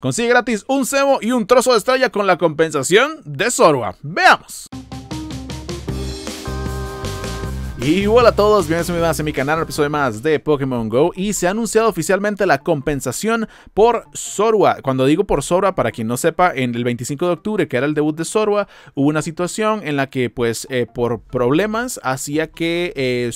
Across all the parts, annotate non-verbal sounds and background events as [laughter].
Consigue gratis un cebo y un trozo de estrella con la compensación de Zorua, ¡Veamos! Y hola a todos, bienvenidos a mi canal, un episodio más de Pokémon GO y se ha anunciado oficialmente la compensación por Zorua Cuando digo por Zorua, para quien no sepa, en el 25 de octubre, que era el debut de Zorua hubo una situación en la que pues eh, por problemas hacía que eh,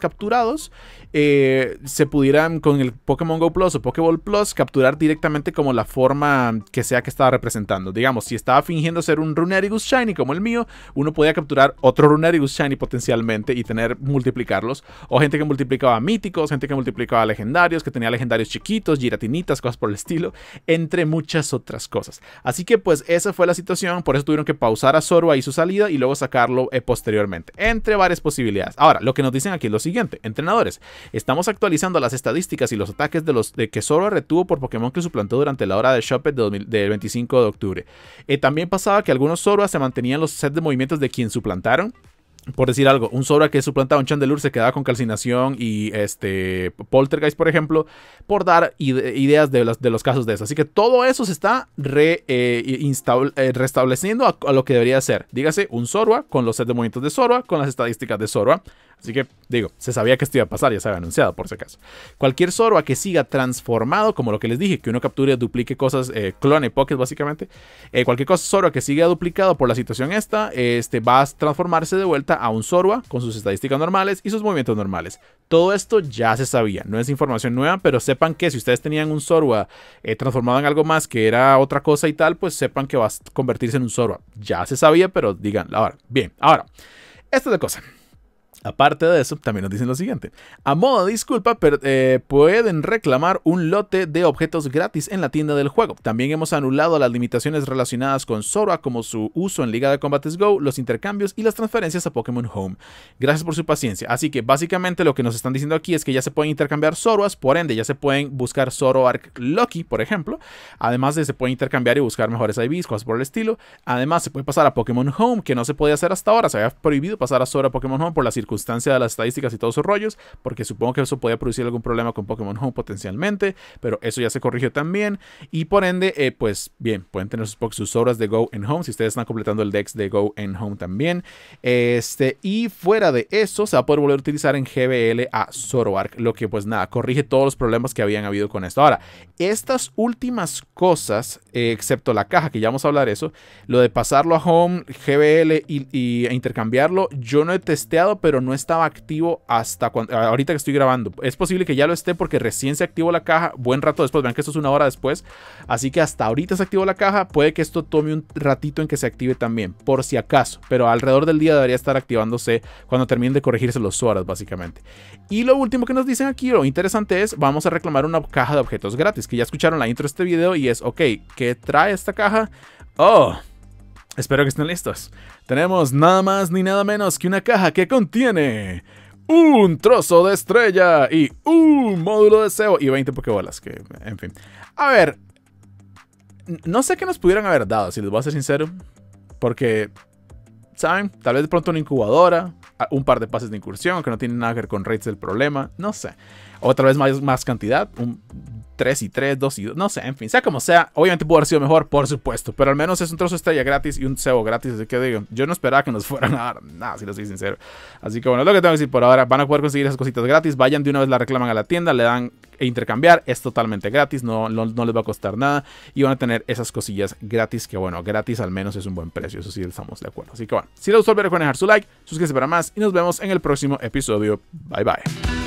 capturados eh, se pudieran con el Pokémon Go Plus o Pokéball Plus capturar directamente como la forma que sea que estaba representando. Digamos, si estaba fingiendo ser un Runerigus Shiny como el mío, uno podía capturar otro Runerigus Shiny potencialmente y tener multiplicarlos. O gente que multiplicaba míticos, gente que multiplicaba legendarios, que tenía legendarios chiquitos, giratinitas, cosas por el estilo, entre muchas otras cosas. Así que pues esa fue la situación, por eso tuvieron que pausar a Zoro ahí su salida y luego sacarlo eh, posteriormente, entre varias posibilidades. Ahora, lo que nos dicen aquí es lo siguiente, entrenadores, Estamos actualizando las estadísticas y los ataques de los de que Sora retuvo por Pokémon que suplantó durante la hora de de del 25 de octubre. Eh, también pasaba que algunos Sora se mantenían los sets de movimientos de quien suplantaron. Por decir algo, un Sora que suplantaba a un Chandelure se quedaba con Calcinación y este Poltergeist, por ejemplo, por dar ideas de los, de los casos de eso. Así que todo eso se está eh, eh, restableciendo a, lo que debería ser. Dígase, un Sora con los sets de movimientos de Sora, con las estadísticas de Sora, Así que, digo, se sabía que esto iba a pasar, ya se había anunciado, por si acaso. Cualquier sorba que siga transformado, como lo que les dije, que uno capture, duplique cosas, eh, clone Pocket básicamente, eh, cualquier cosa Zorba que siga duplicado por la situación esta, este, va a transformarse de vuelta a un sorba con sus estadísticas normales y sus movimientos normales. Todo esto ya se sabía, no es información nueva, pero sepan que si ustedes tenían un sorba eh, transformado en algo más que era otra cosa y tal, pues sepan que va a convertirse en un Zorba. Ya se sabía, pero digan, ahora, bien, ahora, esta es cosa. Aparte de eso, también nos dicen lo siguiente. A modo de disculpa, eh, pueden reclamar un lote de objetos gratis en la tienda del juego. También hemos anulado las limitaciones relacionadas con Sora como su uso en Liga de Combates Go, los intercambios y las transferencias a Pokémon Home. Gracias por su paciencia. Así que básicamente lo que nos están diciendo aquí es que ya se pueden intercambiar Zoroas, por ende ya se pueden buscar Zoroark Lucky, por ejemplo. Además de se pueden intercambiar y buscar mejores IVs, cosas por el estilo. Además se puede pasar a Pokémon Home, que no se podía hacer hasta ahora. Se había prohibido pasar a Sora a Pokémon Home por la circunstancia de las estadísticas y todos esos rollos, porque supongo que eso podía producir algún problema con Pokémon Home potencialmente, pero eso ya se corrigió también. Y por ende, eh, pues bien, pueden tener sus, obras de Go and Home si ustedes están completando el Dex de Go and Home también. Este, y fuera de eso, se va a poder volver a utilizar en GBL a Zoroark, lo que pues nada, corrige todos los problemas que habían habido con esto. Ahora, estas últimas cosas, eh, excepto la caja, que ya vamos a hablar eso, lo de pasarlo a Home, GBL y, e intercambiarlo, yo no he testeado, pero no estaba activo hasta cuando, ahorita que estoy grabando. Es posible que ya lo esté porque recién se activó la caja, buen rato después, vean que esto es una hora después, así que hasta ahorita se activó la caja, puede que esto tome un ratito en que se active también, por si acaso, pero alrededor del día debería estar activándose cuando terminen de corregirse los horas, básicamente. Y lo último que nos dicen aquí, lo interesante es, vamos a reclamar una caja de objetos gratis, que ya escucharon la intro de este video y es, ok, ¿qué trae esta caja? Oh, Espero que estén listos. Tenemos nada más ni nada menos que una caja que contiene un trozo de estrella y un módulo de SEO y 20 pokebolas, que en fin. A ver, no sé qué nos pudieran haber dado, si les voy a ser sincero, porque ¿saben? Tal vez de pronto una incubadora, un par de pases de incursión que no tienen nada que ver con rates del problema, no sé. O tal vez más, más cantidad, un 3 y 3, 2 y 2, no sé, en fin, sea como sea, obviamente pudo haber sido mejor, por supuesto, pero al menos es un trozo de estrella gratis y un cebo gratis, así que digo, yo no esperaba que nos [laughs] fueran a dar nada, si lo soy sincero. Así que bueno, lo que tengo que decir por ahora, van a poder conseguir esas cositas gratis, vayan de una vez, la reclaman a la tienda, le dan e intercambiar, es totalmente gratis, no, no, les va a costar nada y van a tener esas cosillas gratis, que bueno, gratis al menos es un buen precio, eso sí estamos de acuerdo. Así que bueno, si les gustó el video, dejar su like, suscríbanse para más y nos vemos en el próximo episodio. Bye bye.